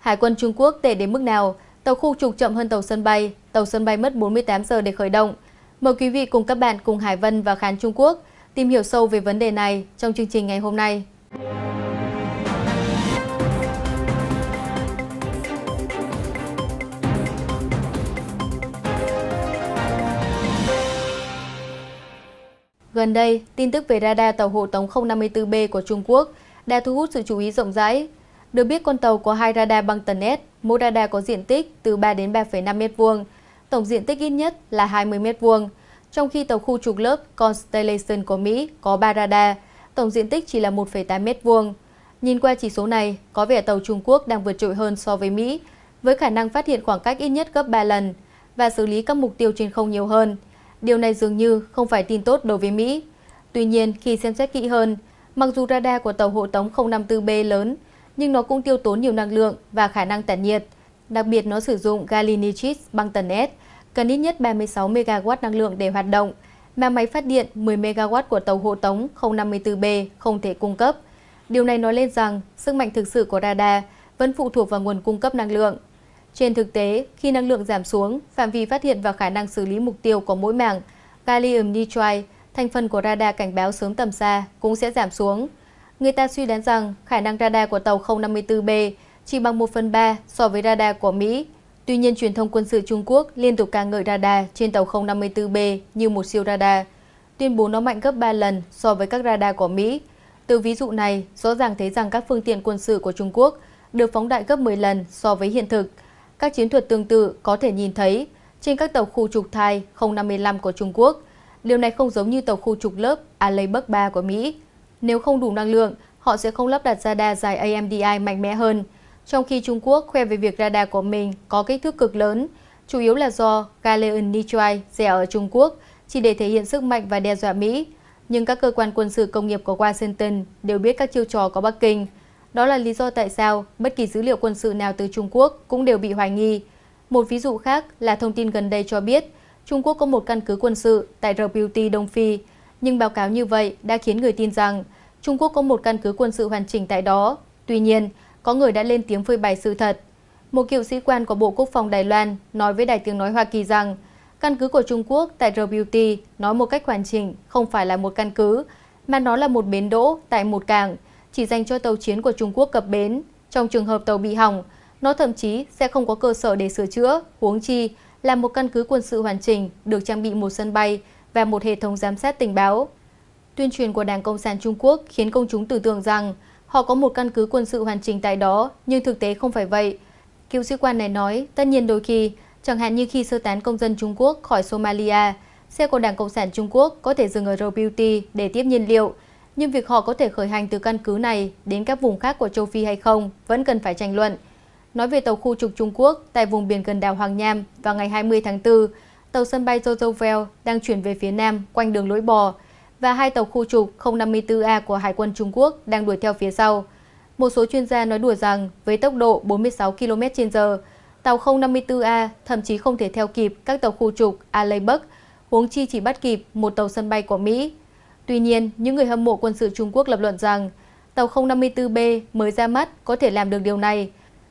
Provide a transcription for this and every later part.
Hải quân Trung Quốc tệ đến mức nào? Tàu khu trục chậm hơn tàu sân bay, tàu sân bay mất 48 giờ để khởi động. Mời quý vị cùng các bạn cùng Hải Vân và Khán Trung Quốc tìm hiểu sâu về vấn đề này trong chương trình ngày hôm nay. Gần đây, tin tức về radar tàu hộ tống 054B của Trung Quốc đã thu hút sự chú ý rộng rãi được biết con tàu có hai radar băng tần S, mỗi radar có diện tích từ 3 đến 3,5 m2, tổng diện tích ít nhất là 20 m2, trong khi tàu khu trục lớp Constellation của Mỹ có 3 radar, tổng diện tích chỉ là 1,8 m2. Nhìn qua chỉ số này, có vẻ tàu Trung Quốc đang vượt trội hơn so với Mỹ, với khả năng phát hiện khoảng cách ít nhất gấp 3 lần và xử lý các mục tiêu trên không nhiều hơn. Điều này dường như không phải tin tốt đối với Mỹ. Tuy nhiên, khi xem xét kỹ hơn, mặc dù radar của tàu hộ tống 054B lớn nhưng nó cũng tiêu tốn nhiều năng lượng và khả năng tản nhiệt. Đặc biệt nó sử dụng gallium băng tần S, cần ít nhất 36 MW năng lượng để hoạt động, mà máy phát điện 10 MW của tàu hộ tống 054B không thể cung cấp. Điều này nói lên rằng sức mạnh thực sự của radar vẫn phụ thuộc vào nguồn cung cấp năng lượng. Trên thực tế, khi năng lượng giảm xuống, phạm vi phát hiện và khả năng xử lý mục tiêu của mỗi mảng, gallium nitride, thành phần của radar cảnh báo sớm tầm xa, cũng sẽ giảm xuống người ta suy đoán rằng khả năng radar của tàu 054B chỉ bằng 1 phần 3 so với radar của Mỹ. Tuy nhiên, truyền thông quân sự Trung Quốc liên tục ca ngợi radar trên tàu 054B như một siêu radar, tuyên bố nó mạnh gấp 3 lần so với các radar của Mỹ. Từ ví dụ này, rõ ràng thấy rằng các phương tiện quân sự của Trung Quốc được phóng đại gấp 10 lần so với hiện thực. Các chiến thuật tương tự có thể nhìn thấy trên các tàu khu trục thai 055 của Trung Quốc. Điều này không giống như tàu khu trục lớp Alei Bắc 3 của Mỹ, nếu không đủ năng lượng, họ sẽ không lắp đặt radar dài AMDI mạnh mẽ hơn. Trong khi Trung Quốc khoe về việc radar của mình có kích thước cực lớn, chủ yếu là do Galleon Nitride rẻ ở Trung Quốc chỉ để thể hiện sức mạnh và đe dọa Mỹ. Nhưng các cơ quan quân sự công nghiệp của Washington đều biết các chiêu trò của Bắc Kinh. Đó là lý do tại sao bất kỳ dữ liệu quân sự nào từ Trung Quốc cũng đều bị hoài nghi. Một ví dụ khác là thông tin gần đây cho biết Trung Quốc có một căn cứ quân sự tại Djibouti, Đông Phi, nhưng báo cáo như vậy đã khiến người tin rằng Trung Quốc có một căn cứ quân sự hoàn chỉnh tại đó. Tuy nhiên, có người đã lên tiếng phơi bày sự thật. Một cựu sĩ quan của Bộ Quốc phòng Đài Loan nói với Đài tiếng nói Hoa Kỳ rằng căn cứ của Trung Quốc tại RWT nói một cách hoàn chỉnh không phải là một căn cứ, mà nó là một bến đỗ tại một cảng, chỉ dành cho tàu chiến của Trung Quốc cập bến. Trong trường hợp tàu bị hỏng, nó thậm chí sẽ không có cơ sở để sửa chữa, huống chi là một căn cứ quân sự hoàn chỉnh được trang bị một sân bay, và một hệ thống giám sát tình báo. Tuyên truyền của Đảng Cộng sản Trung Quốc khiến công chúng tưởng tượng rằng họ có một căn cứ quân sự hoàn chỉnh tại đó, nhưng thực tế không phải vậy. Cựu sĩ quan này nói, tất nhiên đôi khi, chẳng hạn như khi sơ tán công dân Trung Quốc khỏi Somalia, xe của Đảng Cộng sản Trung Quốc có thể dừng ở Djibouti để tiếp nhiên liệu, nhưng việc họ có thể khởi hành từ căn cứ này đến các vùng khác của châu Phi hay không vẫn cần phải tranh luận. Nói về tàu khu trục Trung Quốc tại vùng biển gần đảo Hoàng Nham vào ngày 20 tháng 4, tàu sân bay Zozovel đang chuyển về phía nam quanh đường lưỡi bò và hai tàu khu trục 054A của Hải quân Trung Quốc đang đuổi theo phía sau. Một số chuyên gia nói đùa rằng với tốc độ 46 km h tàu 054A thậm chí không thể theo kịp các tàu khu trục Aleibek, huống chi chỉ bắt kịp một tàu sân bay của Mỹ. Tuy nhiên, những người hâm mộ quân sự Trung Quốc lập luận rằng tàu 054B mới ra mắt có thể làm được điều này.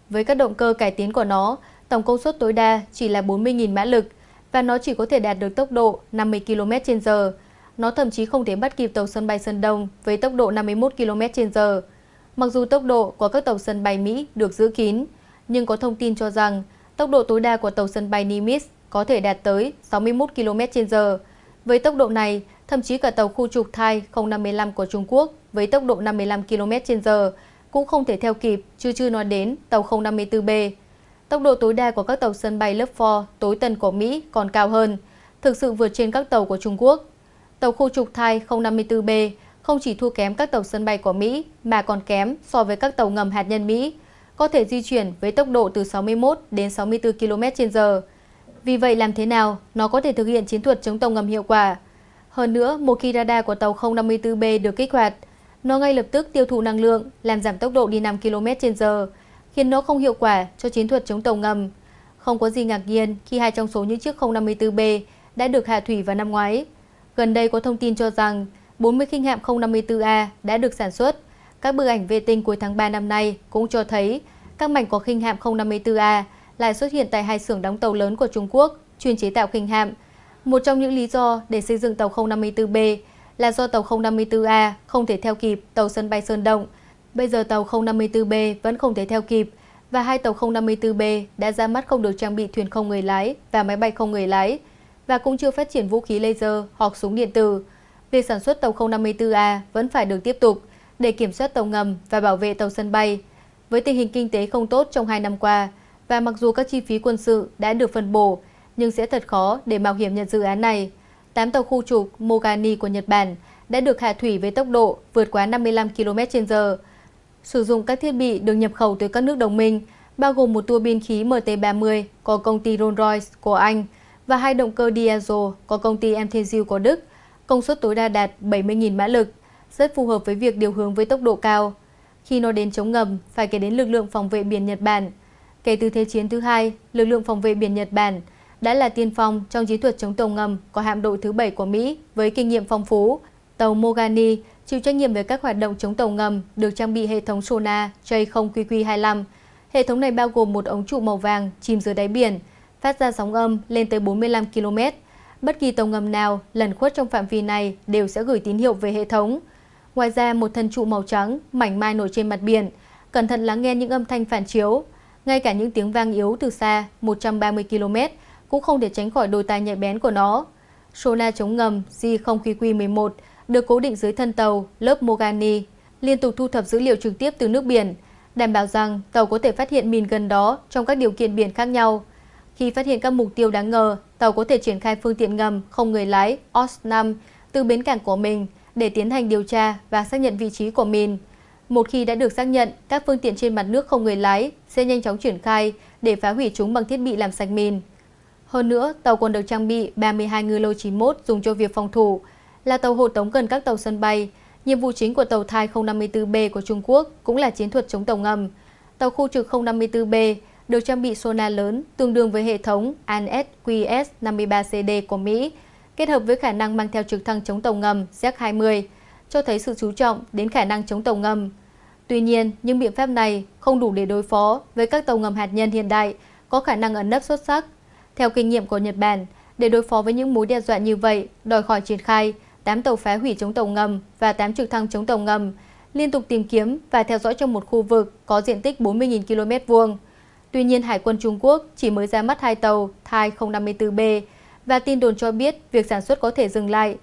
Với các động cơ cải tiến của nó, tổng công suất tối đa chỉ là 40.000 mã lực, và nó chỉ có thể đạt được tốc độ 50 km h Nó thậm chí không thể bắt kịp tàu sân bay Sơn Đông với tốc độ 51 km h Mặc dù tốc độ của các tàu sân bay Mỹ được giữ kín, nhưng có thông tin cho rằng tốc độ tối đa của tàu sân bay Nimitz có thể đạt tới 61 km h Với tốc độ này, thậm chí cả tàu khu trục thai 055 của Trung Quốc với tốc độ 55 km h cũng không thể theo kịp, chưa chưa nói đến tàu 054B. Tốc độ tối đa của các tàu sân bay lớp 4 tối tân của Mỹ còn cao hơn, thực sự vượt trên các tàu của Trung Quốc. Tàu khu trục Thai 054B không chỉ thua kém các tàu sân bay của Mỹ mà còn kém so với các tàu ngầm hạt nhân Mỹ, có thể di chuyển với tốc độ từ 61 đến 64 km/h. Vì vậy làm thế nào nó có thể thực hiện chiến thuật chống tàu ngầm hiệu quả? Hơn nữa, một khi radar của tàu 054B được kích hoạt, nó ngay lập tức tiêu thụ năng lượng, làm giảm tốc độ đi 5 km/h khiến nó không hiệu quả cho chiến thuật chống tàu ngầm. Không có gì ngạc nhiên khi hai trong số những chiếc 054B đã được hạ thủy vào năm ngoái. Gần đây có thông tin cho rằng 40 khinh hạm 054A đã được sản xuất. Các bức ảnh vệ tinh cuối tháng 3 năm nay cũng cho thấy các mảnh của khinh hạm 054A lại xuất hiện tại hai xưởng đóng tàu lớn của Trung Quốc chuyên chế tạo khinh hạm. Một trong những lý do để xây dựng tàu 054B là do tàu 054A không thể theo kịp tàu sân bay Sơn Động – Bây giờ tàu 054B vẫn không thể theo kịp và hai tàu 054B đã ra mắt không được trang bị thuyền không người lái và máy bay không người lái và cũng chưa phát triển vũ khí laser hoặc súng điện tử. Việc sản xuất tàu 054A vẫn phải được tiếp tục để kiểm soát tàu ngầm và bảo vệ tàu sân bay. Với tình hình kinh tế không tốt trong hai năm qua và mặc dù các chi phí quân sự đã được phân bổ nhưng sẽ thật khó để mạo hiểm nhận dự án này. 8 tàu khu trục Mogani của Nhật Bản đã được hạ thủy với tốc độ vượt quá 55 km/h Sử dụng các thiết bị được nhập khẩu từ các nước đồng minh, bao gồm một tua bin khí MT-30 của công ty Rolls-Royce của Anh và hai động cơ diesel của công ty MTU của Đức, công suất tối đa đạt 70.000 mã lực, rất phù hợp với việc điều hướng với tốc độ cao. Khi nói đến chống ngầm, phải kể đến lực lượng phòng vệ biển Nhật Bản. Kể từ Thế chiến thứ hai, lực lượng phòng vệ biển Nhật Bản đã là tiên phong trong chiến thuật chống tàu ngầm có hạm đội thứ bảy của Mỹ với kinh nghiệm phong phú. Tàu Mogani chịu trách nhiệm về các hoạt động chống tàu ngầm được trang bị hệ thống sonar J0QQ25. Hệ thống này bao gồm một ống trụ màu vàng chìm dưới đáy biển, phát ra sóng âm lên tới 45 km. Bất kỳ tàu ngầm nào lẩn khuất trong phạm vi này đều sẽ gửi tín hiệu về hệ thống. Ngoài ra, một thân trụ màu trắng mảnh mai nổi trên mặt biển, cẩn thận lắng nghe những âm thanh phản chiếu, ngay cả những tiếng vang yếu từ xa 130 km cũng không thể tránh khỏi đôi tai nhạy bén của nó. Sona chống ngầm J0QQ11 được cố định dưới thân tàu lớp Mogani, liên tục thu thập dữ liệu trực tiếp từ nước biển, đảm bảo rằng tàu có thể phát hiện mìn gần đó trong các điều kiện biển khác nhau. Khi phát hiện các mục tiêu đáng ngờ, tàu có thể triển khai phương tiện ngầm không người lái OS-5 từ bến cảng của mình để tiến hành điều tra và xác nhận vị trí của mìn. Một khi đã được xác nhận, các phương tiện trên mặt nước không người lái sẽ nhanh chóng triển khai để phá hủy chúng bằng thiết bị làm sạch mìn. Hơn nữa, tàu còn được trang bị 32 ngư lôi 91 dùng cho việc phòng thủ, là tàu hộ tống gần các tàu sân bay. Nhiệm vụ chính của tàu thai 054B của Trung Quốc cũng là chiến thuật chống tàu ngầm. Tàu khu trực 054B được trang bị sonar lớn tương đương với hệ thống ANSQS-53CD của Mỹ, kết hợp với khả năng mang theo trực thăng chống tàu ngầm Z-20, cho thấy sự chú trọng đến khả năng chống tàu ngầm. Tuy nhiên, những biện pháp này không đủ để đối phó với các tàu ngầm hạt nhân hiện đại có khả năng ẩn nấp xuất sắc. Theo kinh nghiệm của Nhật Bản, để đối phó với những mối đe dọa như vậy, đòi khỏi triển khai 8 tàu phá hủy chống tàu ngầm và 8 trực thăng chống tàu ngầm, liên tục tìm kiếm và theo dõi trong một khu vực có diện tích 40.000 km vuông. Tuy nhiên, Hải quân Trung Quốc chỉ mới ra mắt hai tàu Thai 054B và tin đồn cho biết việc sản xuất có thể dừng lại.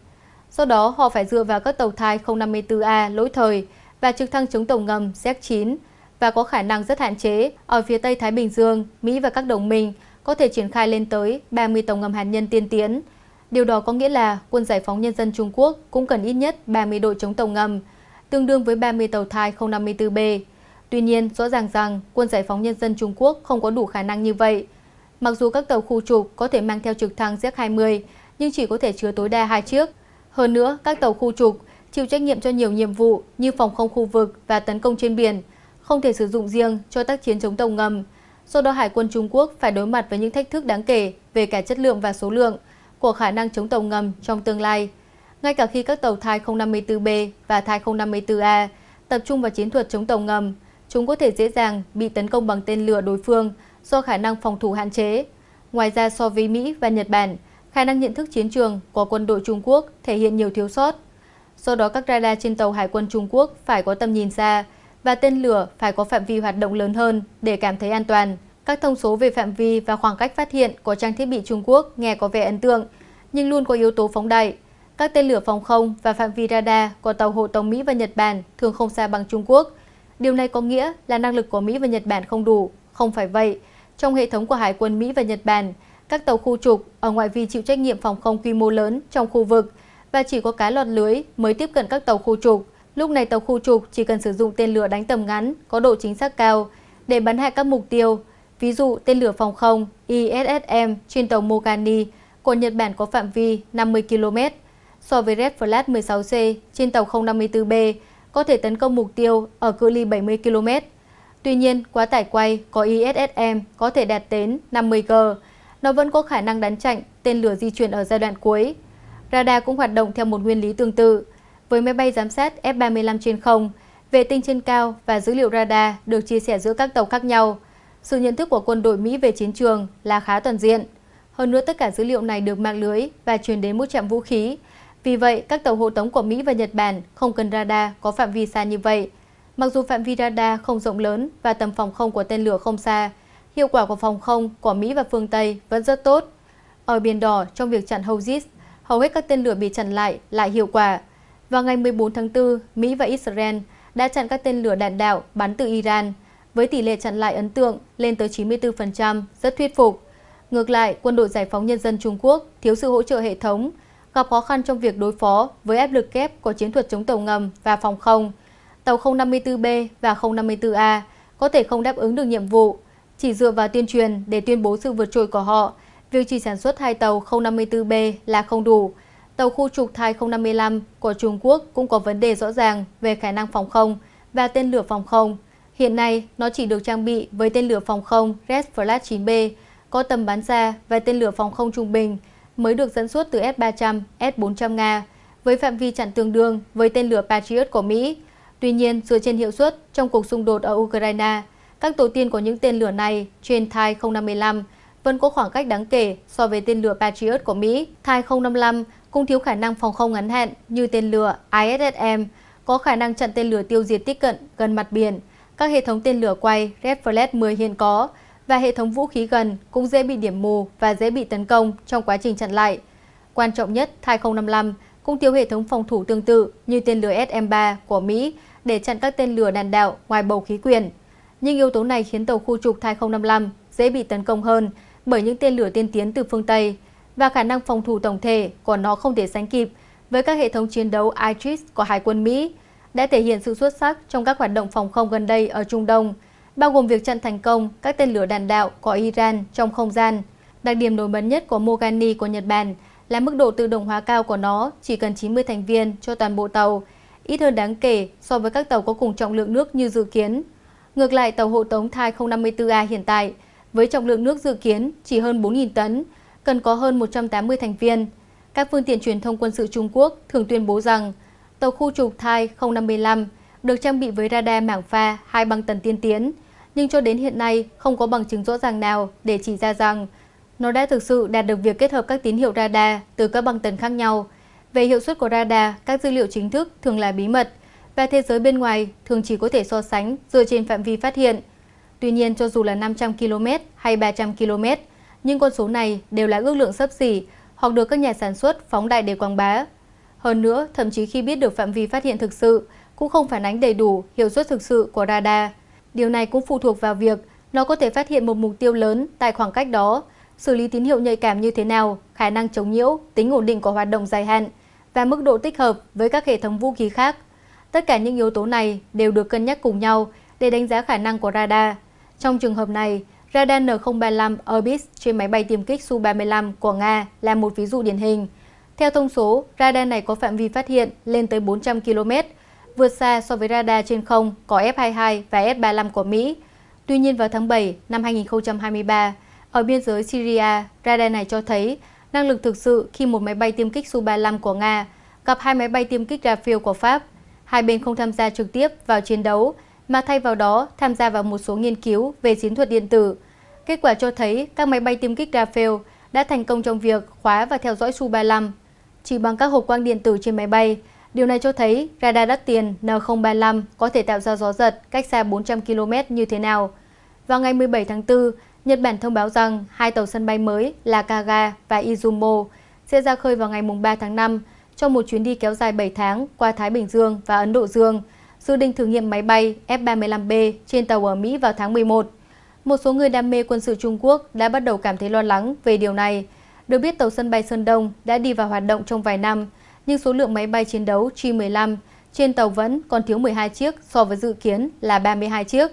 Sau đó, họ phải dựa vào các tàu Thai 054A lỗi thời và trực thăng chống tàu ngầm Z-9 và có khả năng rất hạn chế. Ở phía Tây Thái Bình Dương, Mỹ và các đồng minh có thể triển khai lên tới 30 tàu ngầm hạt nhân tiên tiến, Điều đó có nghĩa là quân giải phóng nhân dân Trung Quốc cũng cần ít nhất 30 đội chống tàu ngầm, tương đương với 30 tàu thai 054B. Tuy nhiên, rõ ràng rằng quân giải phóng nhân dân Trung Quốc không có đủ khả năng như vậy. Mặc dù các tàu khu trục có thể mang theo trực thăng Z-20, nhưng chỉ có thể chứa tối đa hai chiếc. Hơn nữa, các tàu khu trục chịu trách nhiệm cho nhiều nhiệm vụ như phòng không khu vực và tấn công trên biển, không thể sử dụng riêng cho tác chiến chống tàu ngầm. Do đó, Hải quân Trung Quốc phải đối mặt với những thách thức đáng kể về cả chất lượng và số lượng – của khả năng chống tàu ngầm trong tương lai, ngay cả khi các tàu Thai 054B và Thai 054A tập trung vào chiến thuật chống tàu ngầm, chúng có thể dễ dàng bị tấn công bằng tên lửa đối phương do khả năng phòng thủ hạn chế. Ngoài ra so với Mỹ và Nhật Bản, khả năng nhận thức chiến trường của quân đội Trung Quốc thể hiện nhiều thiếu sót. Do đó các radar trên tàu Hải quân Trung Quốc phải có tầm nhìn xa và tên lửa phải có phạm vi hoạt động lớn hơn để cảm thấy an toàn. Các thông số về phạm vi và khoảng cách phát hiện của trang thiết bị Trung Quốc nghe có vẻ ấn tượng, nhưng luôn có yếu tố phóng đại. Các tên lửa phòng không và phạm vi radar của tàu hộ tống Mỹ và Nhật Bản thường không xa bằng Trung Quốc. Điều này có nghĩa là năng lực của Mỹ và Nhật Bản không đủ. Không phải vậy, trong hệ thống của Hải quân Mỹ và Nhật Bản, các tàu khu trục ở ngoại vi chịu trách nhiệm phòng không quy mô lớn trong khu vực và chỉ có cá lọt lưới mới tiếp cận các tàu khu trục. Lúc này tàu khu trục chỉ cần sử dụng tên lửa đánh tầm ngắn có độ chính xác cao để bắn hạ các mục tiêu Ví dụ, tên lửa phòng không ISSM trên tàu Mogani của Nhật Bản có phạm vi 50 km, so với Red Flag 16C trên tàu 054B có thể tấn công mục tiêu ở cự ly 70 km. Tuy nhiên, quá tải quay có ISSM có thể đạt đến 50G. Nó vẫn có khả năng đánh chặn tên lửa di chuyển ở giai đoạn cuối. Radar cũng hoạt động theo một nguyên lý tương tự. Với máy bay giám sát F-35 trên không, vệ tinh trên cao và dữ liệu radar được chia sẻ giữa các tàu khác nhau – sự nhận thức của quân đội Mỹ về chiến trường là khá toàn diện. Hơn nữa tất cả dữ liệu này được mạng lưới và truyền đến một trạm vũ khí. Vì vậy, các tàu hộ tống của Mỹ và Nhật Bản không cần radar có phạm vi xa như vậy. Mặc dù phạm vi radar không rộng lớn và tầm phòng không của tên lửa không xa, hiệu quả của phòng không của Mỹ và phương Tây vẫn rất tốt. Ở Biển Đỏ, trong việc chặn Houthis, hầu hết các tên lửa bị chặn lại lại hiệu quả. Vào ngày 14 tháng 4, Mỹ và Israel đã chặn các tên lửa đạn đạo bắn từ Iran – với tỷ lệ chặn lại ấn tượng lên tới 94%, rất thuyết phục. Ngược lại, quân đội Giải phóng Nhân dân Trung Quốc thiếu sự hỗ trợ hệ thống, gặp khó khăn trong việc đối phó với áp lực kép của chiến thuật chống tàu ngầm và phòng không. Tàu 054B và 054A có thể không đáp ứng được nhiệm vụ, chỉ dựa vào tuyên truyền để tuyên bố sự vượt trội của họ. Việc chỉ sản xuất hai tàu 054B là không đủ. Tàu khu trục Thai 055 của Trung Quốc cũng có vấn đề rõ ràng về khả năng phòng không và tên lửa phòng không. Hiện nay, nó chỉ được trang bị với tên lửa phòng không Red Flag 9B, có tầm bắn xa và tên lửa phòng không trung bình, mới được dẫn xuất từ S-300, S-400 Nga, với phạm vi chặn tương đương với tên lửa Patriot của Mỹ. Tuy nhiên, dựa trên hiệu suất trong cuộc xung đột ở Ukraine, các tổ tiên của những tên lửa này trên Thai 055 vẫn có khoảng cách đáng kể so với tên lửa Patriot của Mỹ. Thai 055 cũng thiếu khả năng phòng không ngắn hạn như tên lửa ISSM, có khả năng chặn tên lửa tiêu diệt tiếp cận gần mặt biển, các hệ thống tên lửa quay Red Flag 10 hiện có và hệ thống vũ khí gần cũng dễ bị điểm mù và dễ bị tấn công trong quá trình chặn lại. Quan trọng nhất, Thai 055 cũng thiếu hệ thống phòng thủ tương tự như tên lửa SM-3 của Mỹ để chặn các tên lửa đạn đạo ngoài bầu khí quyển. Nhưng yếu tố này khiến tàu khu trục Thai 055 dễ bị tấn công hơn bởi những tên lửa tiên tiến từ phương Tây và khả năng phòng thủ tổng thể của nó không thể sánh kịp với các hệ thống chiến đấu Aegis của Hải quân Mỹ đã thể hiện sự xuất sắc trong các hoạt động phòng không gần đây ở Trung Đông, bao gồm việc chặn thành công các tên lửa đạn đạo của Iran trong không gian. Đặc điểm nổi bật nhất của Mogani của Nhật Bản là mức độ tự động hóa cao của nó chỉ cần 90 thành viên cho toàn bộ tàu, ít hơn đáng kể so với các tàu có cùng trọng lượng nước như dự kiến. Ngược lại, tàu hộ tống Thai 054A hiện tại, với trọng lượng nước dự kiến chỉ hơn 4.000 tấn, cần có hơn 180 thành viên. Các phương tiện truyền thông quân sự Trung Quốc thường tuyên bố rằng Tàu khu trục Thai 055 được trang bị với radar mảng pha hai băng tần tiên tiến, nhưng cho đến hiện nay không có bằng chứng rõ ràng nào để chỉ ra rằng nó đã thực sự đạt được việc kết hợp các tín hiệu radar từ các băng tần khác nhau. Về hiệu suất của radar, các dữ liệu chính thức thường là bí mật và thế giới bên ngoài thường chỉ có thể so sánh dựa trên phạm vi phát hiện. Tuy nhiên, cho dù là 500 km hay 300 km, nhưng con số này đều là ước lượng sấp xỉ hoặc được các nhà sản xuất phóng đại để quảng bá hơn nữa, thậm chí khi biết được phạm vi phát hiện thực sự, cũng không phản ánh đầy đủ hiệu suất thực sự của radar. Điều này cũng phụ thuộc vào việc nó có thể phát hiện một mục tiêu lớn tại khoảng cách đó, xử lý tín hiệu nhạy cảm như thế nào, khả năng chống nhiễu, tính ổn định của hoạt động dài hạn và mức độ tích hợp với các hệ thống vũ khí khác. Tất cả những yếu tố này đều được cân nhắc cùng nhau để đánh giá khả năng của radar. Trong trường hợp này, radar N035 Orbis trên máy bay tiêm kích Su-35 của Nga là một ví dụ điển hình. Theo thông số, radar này có phạm vi phát hiện lên tới 400 km, vượt xa so với radar trên không có F-22 và F-35 của Mỹ. Tuy nhiên vào tháng 7 năm 2023, ở biên giới Syria, radar này cho thấy năng lực thực sự khi một máy bay tiêm kích Su-35 của Nga gặp hai máy bay tiêm kích Rafale của Pháp. Hai bên không tham gia trực tiếp vào chiến đấu, mà thay vào đó tham gia vào một số nghiên cứu về chiến thuật điện tử. Kết quả cho thấy các máy bay tiêm kích Rafale đã thành công trong việc khóa và theo dõi Su-35 chỉ bằng các hộp quang điện tử trên máy bay. Điều này cho thấy radar đắt tiền N035 có thể tạo ra gió giật cách xa 400 km như thế nào. Vào ngày 17 tháng 4, Nhật Bản thông báo rằng hai tàu sân bay mới là Kaga và Izumo sẽ ra khơi vào ngày 3 tháng 5 cho một chuyến đi kéo dài 7 tháng qua Thái Bình Dương và Ấn Độ Dương, dự định thử nghiệm máy bay F-35B trên tàu ở Mỹ vào tháng 11. Một số người đam mê quân sự Trung Quốc đã bắt đầu cảm thấy lo lắng về điều này được biết tàu sân bay Sơn Đông đã đi vào hoạt động trong vài năm, nhưng số lượng máy bay chiến đấu J-15 trên tàu vẫn còn thiếu 12 chiếc so với dự kiến là 32 chiếc.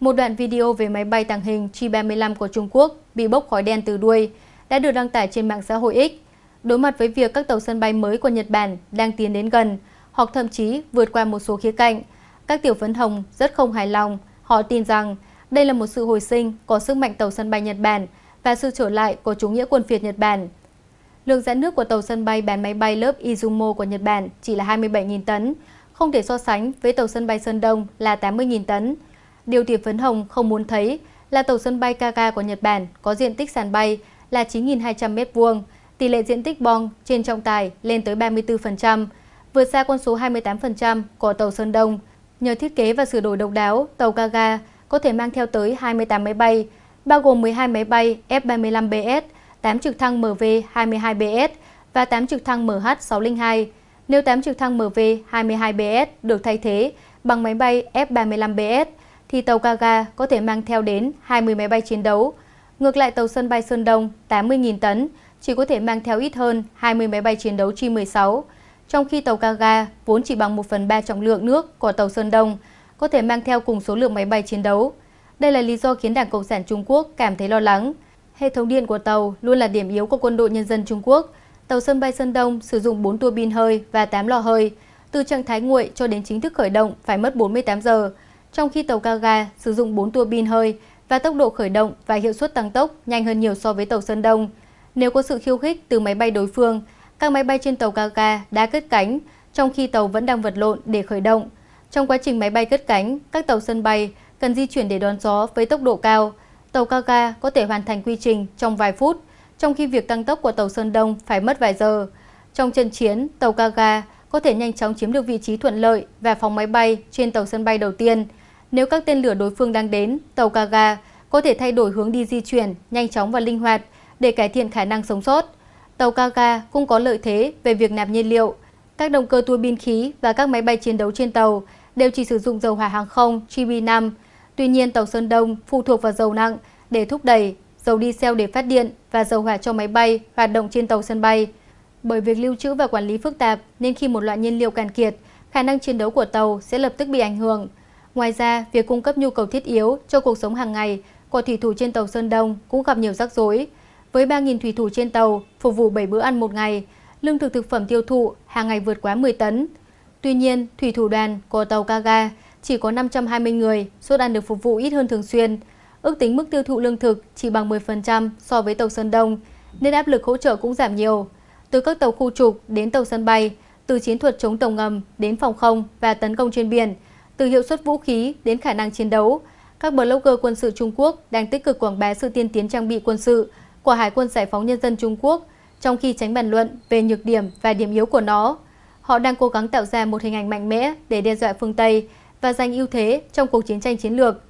Một đoạn video về máy bay tàng hình J-35 của Trung Quốc bị bốc khói đen từ đuôi đã được đăng tải trên mạng xã hội X. Đối mặt với việc các tàu sân bay mới của Nhật Bản đang tiến đến gần hoặc thậm chí vượt qua một số khía cạnh, các tiểu phấn hồng rất không hài lòng. Họ tin rằng đây là một sự hồi sinh có sức mạnh tàu sân bay Nhật Bản – và sự trở lại của chủ nghĩa quân phiệt Nhật Bản. Lượng dẫn nước của tàu sân bay bán máy bay lớp Izumo của Nhật Bản chỉ là 27.000 tấn, không thể so sánh với tàu sân bay Sơn Đông là 80.000 tấn. Điều Tiệp Phấn Hồng không muốn thấy là tàu sân bay Kaga của Nhật Bản có diện tích sàn bay là 9.200 m2, tỷ lệ diện tích bong trên trọng tài lên tới 34%, vượt xa con số 28% của tàu Sơn Đông. Nhờ thiết kế và sửa đổi độc đáo, tàu Kaga có thể mang theo tới 28 máy bay, bao gồm 12 máy bay F-35BS, 8 trực thăng MV-22BS và 8 trực thăng MH-602. Nếu 8 trực thăng MV-22BS được thay thế bằng máy bay F-35BS, thì tàu Kaga có thể mang theo đến 20 máy bay chiến đấu. Ngược lại, tàu sân bay Sơn Đông 80.000 tấn chỉ có thể mang theo ít hơn 20 máy bay chiến đấu J-16, trong khi tàu Kaga vốn chỉ bằng 1 phần 3 trọng lượng nước của tàu Sơn Đông, có thể mang theo cùng số lượng máy bay chiến đấu. Đây là lý do khiến Đảng Cộng sản Trung Quốc cảm thấy lo lắng. Hệ thống điện của tàu luôn là điểm yếu của quân đội nhân dân Trung Quốc. Tàu sân bay Sơn Đông sử dụng 4 tua bin hơi và 8 lò hơi. Từ trạng thái nguội cho đến chính thức khởi động phải mất 48 giờ, trong khi tàu Kaga sử dụng 4 tua bin hơi và tốc độ khởi động và hiệu suất tăng tốc nhanh hơn nhiều so với tàu Sơn Đông. Nếu có sự khiêu khích từ máy bay đối phương, các máy bay trên tàu Kaga đã cất cánh, trong khi tàu vẫn đang vật lộn để khởi động. Trong quá trình máy bay cất cánh, các tàu sân bay cần di chuyển để đón gió với tốc độ cao. Tàu Kaga có thể hoàn thành quy trình trong vài phút, trong khi việc tăng tốc của tàu Sơn Đông phải mất vài giờ. Trong trận chiến, tàu Kaga có thể nhanh chóng chiếm được vị trí thuận lợi và phóng máy bay trên tàu sân bay đầu tiên. Nếu các tên lửa đối phương đang đến, tàu Kaga có thể thay đổi hướng đi di chuyển nhanh chóng và linh hoạt để cải thiện khả năng sống sót. Tàu Kaga cũng có lợi thế về việc nạp nhiên liệu. Các động cơ tua bin khí và các máy bay chiến đấu trên tàu đều chỉ sử dụng dầu hỏa hàng không GB5 Tuy nhiên, tàu Sơn Đông phụ thuộc vào dầu nặng để thúc đẩy dầu đi xeo để phát điện và dầu hỏa cho máy bay hoạt động trên tàu sân bay. Bởi việc lưu trữ và quản lý phức tạp nên khi một loại nhiên liệu cạn kiệt, khả năng chiến đấu của tàu sẽ lập tức bị ảnh hưởng. Ngoài ra, việc cung cấp nhu cầu thiết yếu cho cuộc sống hàng ngày của thủy thủ trên tàu Sơn Đông cũng gặp nhiều rắc rối. Với 3.000 thủy thủ trên tàu, phục vụ 7 bữa ăn một ngày, lương thực thực phẩm tiêu thụ hàng ngày vượt quá 10 tấn. Tuy nhiên, thủy thủ đoàn của tàu Kaga chỉ có 520 người, suất ăn được phục vụ ít hơn thường xuyên. Ước tính mức tiêu thụ lương thực chỉ bằng 10% so với tàu Sơn Đông, nên áp lực hỗ trợ cũng giảm nhiều. Từ các tàu khu trục đến tàu sân bay, từ chiến thuật chống tàu ngầm đến phòng không và tấn công trên biển, từ hiệu suất vũ khí đến khả năng chiến đấu, các blogger quân sự Trung Quốc đang tích cực quảng bá sự tiên tiến trang bị quân sự của Hải quân Giải phóng Nhân dân Trung Quốc, trong khi tránh bàn luận về nhược điểm và điểm yếu của nó. Họ đang cố gắng tạo ra một hình ảnh mạnh mẽ để đe dọa phương Tây, và giành ưu thế trong cuộc chiến tranh chiến lược.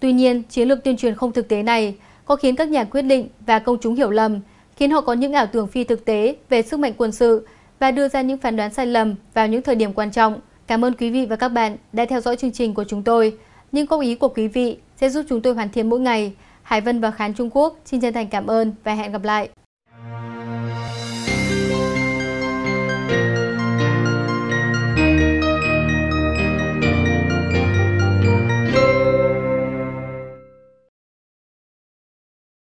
Tuy nhiên, chiến lược tuyên truyền không thực tế này có khiến các nhà quyết định và công chúng hiểu lầm, khiến họ có những ảo tưởng phi thực tế về sức mạnh quân sự và đưa ra những phán đoán sai lầm vào những thời điểm quan trọng. Cảm ơn quý vị và các bạn đã theo dõi chương trình của chúng tôi. Những góp ý của quý vị sẽ giúp chúng tôi hoàn thiện mỗi ngày. Hải Vân và Khán Trung Quốc xin chân thành cảm ơn và hẹn gặp lại.